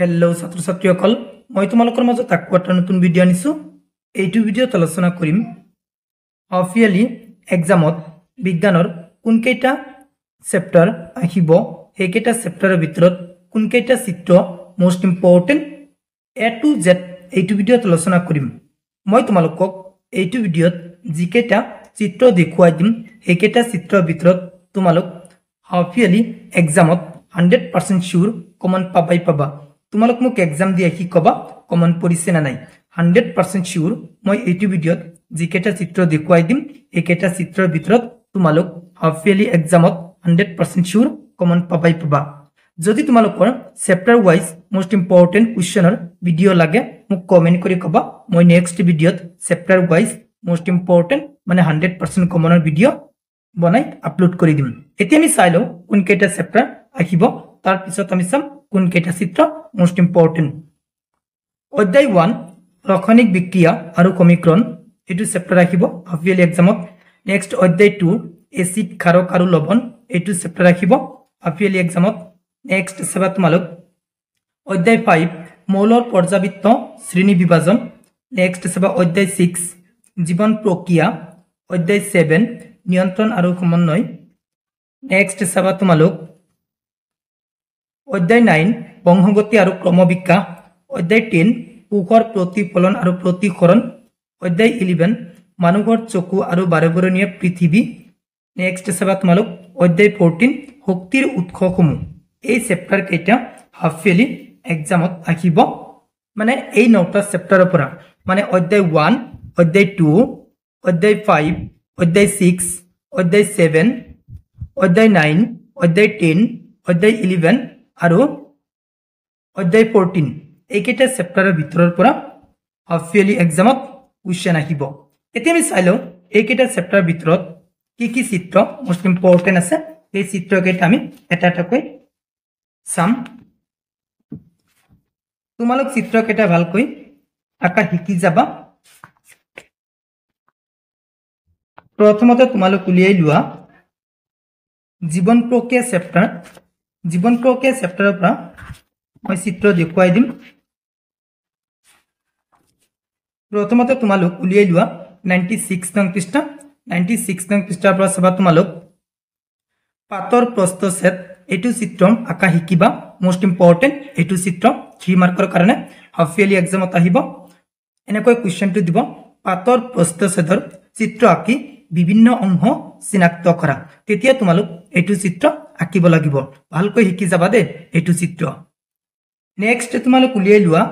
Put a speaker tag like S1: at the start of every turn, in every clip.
S1: hello' ছাত্ৰ ছাত্ৰীসকল মই তোমালোকৰ মাজত আকৌ এটা নতুন ভিডিঅ' আনিছোঁ এইটো ভিডিঅ'ত আলোচনা কৰিম অফিয়েলি এক্সামত বিজ্ঞানৰ কোনকেইটা চেপ্টাৰ আহিব সেইকেইটা চেপ্টাৰৰ ভিতৰত কোনকেইটা চিত্ৰ most important A to Z এইটো ভিডিঅ'ত আলোচনা কৰিম মই তোমালোকক এইটো ভিডিঅ'ত যিকেইটা চিত্ৰ দেখুৱাই দিম সেইকেইটা চিত্ৰৰ ভিতৰত তোমালোক অফিয়েলি এক্সামত হাণ্ড্ৰেড পাৰ্চেণ্ট চিয়'ৰ কমান পাবাই পাবা তোমালোক মোক এক্সাম দিয়া কি কবা কমন পৰিছে না নাই হাণ্ড্ৰেড পাৰ্চেণ্ট চিয়'ৰ মই এইটো ভিডিঅ'ত যিকেইটা চিত্ৰ দেখুৱাই দিম এইকেইটা চিত্ৰৰ ভিতৰত তোমালোক হাফ ইয়েলি এক্সামত হাণ্ড্ৰেড পাৰ্চেণ্ট চিয়'ৰ কমন পাবাই পাবা যদি তোমালোকৰ চেপ্টাৰ ৱাইজ মষ্ট ইম্পৰ্টেণ্ট কুৱেশ্যনৰ ভিডিঅ' লাগে মোক কমেণ্ট কৰি ক'বা মই নেক্সট ভিডিঅ'ত চেপ্টাৰ ৱাইজ মষ্ট ইম্পৰ্টেণ্ট মানে হাণ্ড্ৰেড পাৰ্চেণ্ট কমনৰ ভিডিঅ' বনাই আপলোড কৰি দিম এতিয়া আমি চাই লওঁ কোনকেইটা চেপ্টাৰ আহিব তাৰপিছত আমি চাম কোনকেইটা চিত্ৰ মষ্ট ইম্পৰ্টেণ্ট অধ্যায় ওৱান ৰসায়নিক বিক্ৰিয়া আৰু সমীকৰণ এইটো চেপ্টাৰ আহিব হাফ ইয়েলি এক্সামত নেক্সট অধ্যায় টু এচিড খাৰক আৰু লৱণ এইটো চেপ্টাৰ আহিব হাফ ইয়েলি এক্সামত নেক্সট চেবা তোমালোক অধ্যায় ফাইভ মৌলৰ পৰ্যাবৃত্ত শ্ৰেণী বিভাজন নেক্সট চেবা অধ্যায় ছিক্স জীৱন প্ৰক্ৰিয়া অধ্যায় ছেভেন নিয়ন্ত্ৰণ আৰু সমন্বয় নেক্সট চেবা তোমালোক অধ্যায় নাইন বংশগতি আৰু ক্ৰমবিকাশ অধ্যায় টেন পুহৰ প্ৰতিফলন আৰু প্ৰতিসৰণ অধ্যায় ইলেভেন মানুহৰ চকু আৰু বাৰেবৰণীয়া পৃথিৱী নেক্সট চেবাত মালক অধ্যায় ফৰ্টিন শক্তিৰ উৎসসমূহ এই চেপ্টাৰ কেইটা হাফ ইয়েলি এক্সামত আহিব মানে এই নটা চেপ্টাৰৰ পৰা মানে অধ্যায় ওৱান অধ্যায় টু অধ্যায় ফাইভ অধ্যায় ছিক্স অধ্যায় ছেভেন অধ্যায় নাইন অধ্যায় টেন অধ্যায় ইলেভেন আৰু অধ্যায় ফৰ্টিন এইকেইটা চেপ্টাৰৰ ভিতৰৰ পৰা অফিয়েলি এক্সামত কুৱেশ্যন আহিব এতিয়া আমি চাই লওঁ এইকেইটা চেপ্টাৰৰ ভিতৰত কি কি চিত্ৰ মষ্ট ইম্পৰ্টেণ্ট আছে সেই চিত্ৰকেইটা আমি এটা এটাকৈ চাম তোমালোক চিত্ৰকেইটা ভালকৈ আকা শিকি যাবা প্ৰথমতে তোমালোক উলিয়াই লোৱা জীৱন প্ৰক্ৰিয়া চেপ্টাৰ জীৱন প্ৰক্ৰিয়া চেপ্টাৰৰ পৰা মই চিত্ৰ দেখুৱাই দিম প্ৰথমতে তোমালোক উলিয়াই লোৱা নাইণ্টি ছিক্স নং পৃষ্ঠা নাইণ্টি ছিক্স নং পৃষ্ঠাৰ পৰা চাবা তোমালোক পাতৰ প্ৰস্তুত এইটো চিত্ৰ আঁকা শিকিবা মষ্ট ইম্পৰ্টেণ্ট এইটো চিত্ৰ থ্ৰী মাৰ্কৰ কাৰণে হাফ ইয়েলি এক্সামত আহিব এনেকৈ কুৱেশ্যনটো দিব পাতৰ প্ৰস্তুচেদৰ চিত্ৰ আঁকি বিভিন্ন অংশ চিনাক্ত কৰা তেতিয়া তোমালোক এইটো চিত্ৰ আঁকিব লাগিব ভালকৈ শিকি যাবা দেই এইটো চিত্ৰ নেক্সট তোমালোক উলিয়াই লোৱা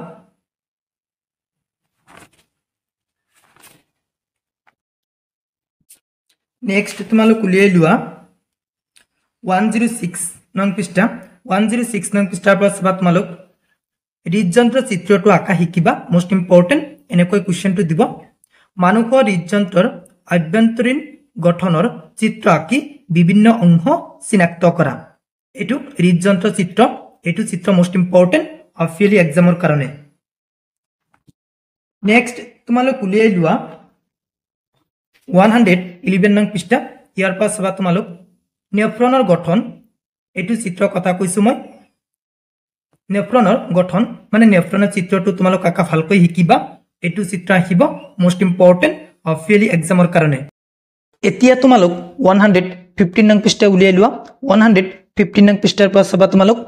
S1: নেক্সট তোমালোক উলিয়াই লোৱা ওৱান জিৰ' ছিক্স নং পৃষ্ঠা ওৱান জিৰ' ছিক্স নং পৃষ্ঠাৰ পৰা চাবা তোমালোক হৃদযন্ত্ৰ চিত্ৰটো আঁকা শিকিবা মষ্ট ইম্পৰ্টেণ্ট এনেকৈ কুৱেশ্যনটো দিব মানুহৰ হৃদযন্ত্ৰৰ আভ্যন্তৰীণ গঠনৰ চিত্ৰ আঁকি বিভিন্ন অংশ চিনাক্ত কৰা এইটো হৃদযন্ত্ৰ চিত্ৰ এইটো চিত্ৰ মষ্ট ইম্পৰ্টেণ্ট অফিয়ালি এক্সামৰ কাৰণে নেক্সট তোমালোক উলিয়াই লোৱা ওৱান হাণ্ড্ৰেড ইলেভেন নং পৃষ্ঠা ইয়াৰ পৰা চাবা তোমালোক নেফ্ৰনৰ গঠন এইটো চিত্ৰৰ কথা কৈছো মই নেফ্ৰনৰ গঠন মানে নেফ্ৰনৰ চিত্ৰটো তোমালোক কাকা ভালকৈ শিকিবা এইটো চিত্ৰ আহিব মষ্ট ইম্পৰ্টেণ্ট অফিয়েলি এক্সামৰ কাৰণে এতিয়া তোমালোক ওৱান হাণ্ড্ৰেড ফিফটিন নং পৃষ্ঠা উলিয়াই লোৱা ওৱান হাণ্ড্ৰেড ফিফটিন নং পৃষ্ঠাৰ পৰা চাবা তোমালোক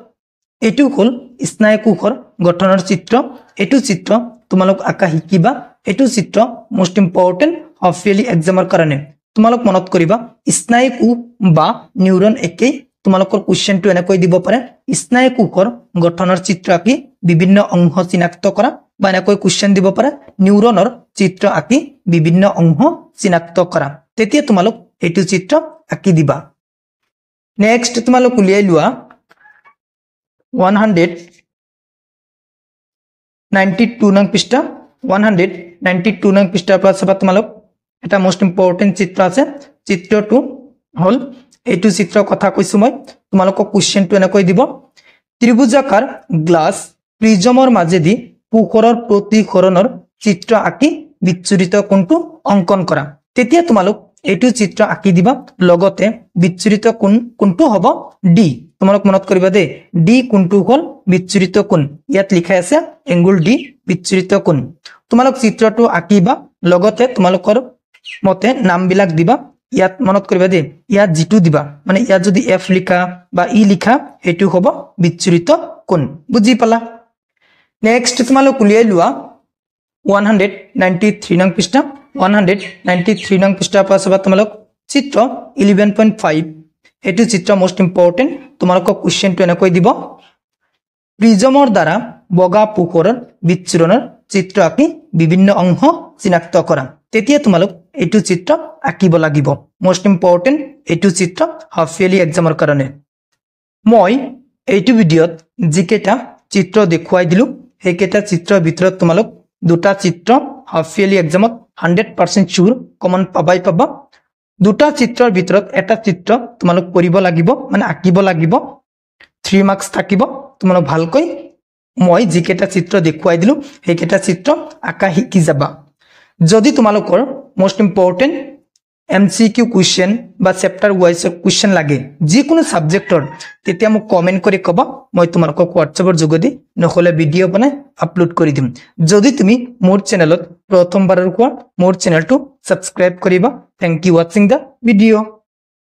S1: এইটো হ'ল স্নায়ুকোষৰ গঠনৰ চিত্ৰ এইটো চিত্ৰ তোমালোক আঁকা শিকিবা এইটো চিত্ৰ মষ্ট ইম্পৰ্টেণ্ট অফিয়েলি এক্সামৰ কাৰণে তোমালোক মনত কৰিবা স্নায়ুকো বা নিউৰন একেই তোমালোকৰ কুৱেশ্যনটো এনেকৈ দিব পাৰে স্নায়ুকোষৰ গঠনৰ চিত্ৰ আঁকি বিভিন্ন অংশ চিনাক্ত কৰা বা এনেকৈ কুৱেশ্যন দিব পাৰে নিউৰনৰ চিত্ৰ আঁকি বিভিন্ন অংশ চিনাক্ত কৰা তেতিয়া তোমালোক এইটো চিত্ৰ আঁকি দিবা নেক্সট তোমালোক উলিয়াই লোৱা ওৱান হাণ্ড্ৰেড নাইণ্টি টু নং পৃষ্ঠা ওৱান হাণ্ড্ৰেড নাইণ্টি টু নং পৃষ্ঠাৰ পৰা চাবা তোমালোক এটা মষ্ট ইম্পৰ্টেণ্ট চিত্ৰ আছে চিত্ৰটো হ'ল এইটো চিত্ৰৰ কথা কৈছোঁ মই তোমালোকক কুৱেশ্যনটো এনেকৈ দিব ত্ৰিভুজাকাৰ গ্লাছ প্ৰিজমৰ মাজেদি পোহৰৰ প্ৰতিসৰণৰ চিত্ৰ আঁকি বিচ্ছুৰিত কোনটো অংকন কৰা তেতিয়া তোমালোক এইটো চিত্ৰ আঁকি দিবা লগতে বিচ্ছুরিত কোন কোনটো হব ডি তোমালোক মনত করিবা দে ডি কোনটো হল বিচ্ছুরিত কোণ ইয়াত লিখা আছে এঙ্গুল ডি বিচ্ছুরিত কোণ তোমালোক চিত্রটো আঁকিবা লগতে তোমালোকৰ মতে নামবিলাক দিবা ইয়াত মনত কৰিবা দেই ইয়াত যিটো দিবা মানে ইয়াত যদি এফ লিখা বা ই e লিখা সেইটো হব বিচ্ছুরিত কোন বুজি পালা নেক্সট তোমালোক উলিয়াই লোৱা ওৱান হাণ্ড্ৰেড নাইনটি থ্ৰী নং পৃষ্ঠা 193 নং পৃষ্ঠা পাছবা তোমালোক চিত্ৰ 11.5 এটো চিত্ৰ মোস্ট ইম্পৰ্টেন্ট তোমালোক কোশ্চেন টু এনেকৈ দিব প্ৰিজমৰ দ্বাৰা বগা পুকৰৰ বিচ্ছুৰণৰ চিত্ৰ আকি বিভিন্ন অংশ চিনাক্ত কৰা তেতিয়া তোমালোক এটো চিত্ৰ আকিব লাগিব মোস্ট ইম্পৰ্টেন্ট এটো চিত্ৰ হাফ ইয়াৰলি এক্সামৰ কাৰণে মই এইটো ভিডিঅ'ত যিকেইটা চিত্ৰ দেখুৱাই দিলোঁ সেইকেইটা চিত্ৰৰ ভিতৰত তোমালোক দুটা চিত্ৰ হাফ ইয়াৰলি এক্সামত হাণ্ড্ৰেড পাৰ্চেণ্ট চিয়'ৰ কমন পাবাই পাবা দুটা চিত্ৰৰ ভিতৰত এটা চিত্ৰ তোমালোক কৰিব লাগিব মানে আঁকিব লাগিব থ্ৰী মাৰ্কছ থাকিব তোমালোক ভালকৈ মই যিকেইটা চিত্ৰ দেখুৱাই দিলোঁ সেইকেইটা চিত্ৰ আঁকা শিকি যাবা যদি তোমালোকৰ মষ্ট ইম্পৰ্টেণ্ট এমচিকিউ কুৱেশ্যন বা চেপ্টাৰ ৱাইজৰ কুৱেশ্যন লাগে যিকোনো ছাবজেক্টৰ তেতিয়া মোক কমেণ্ট কৰি ক'বা মই তোমালোকক হোৱাটছএপৰ যোগেদি নহ'লে ভিডিঅ' বনাই আপলোড কৰি দিম যদি তুমি মোৰ চেনেলত প্ৰথমবাৰৰ কোৱা মোৰ চেনেলটো ছাবস্ক্ৰাইব কৰিবা থেংক ইউ ৱাচিং দ্য ভিডিঅ'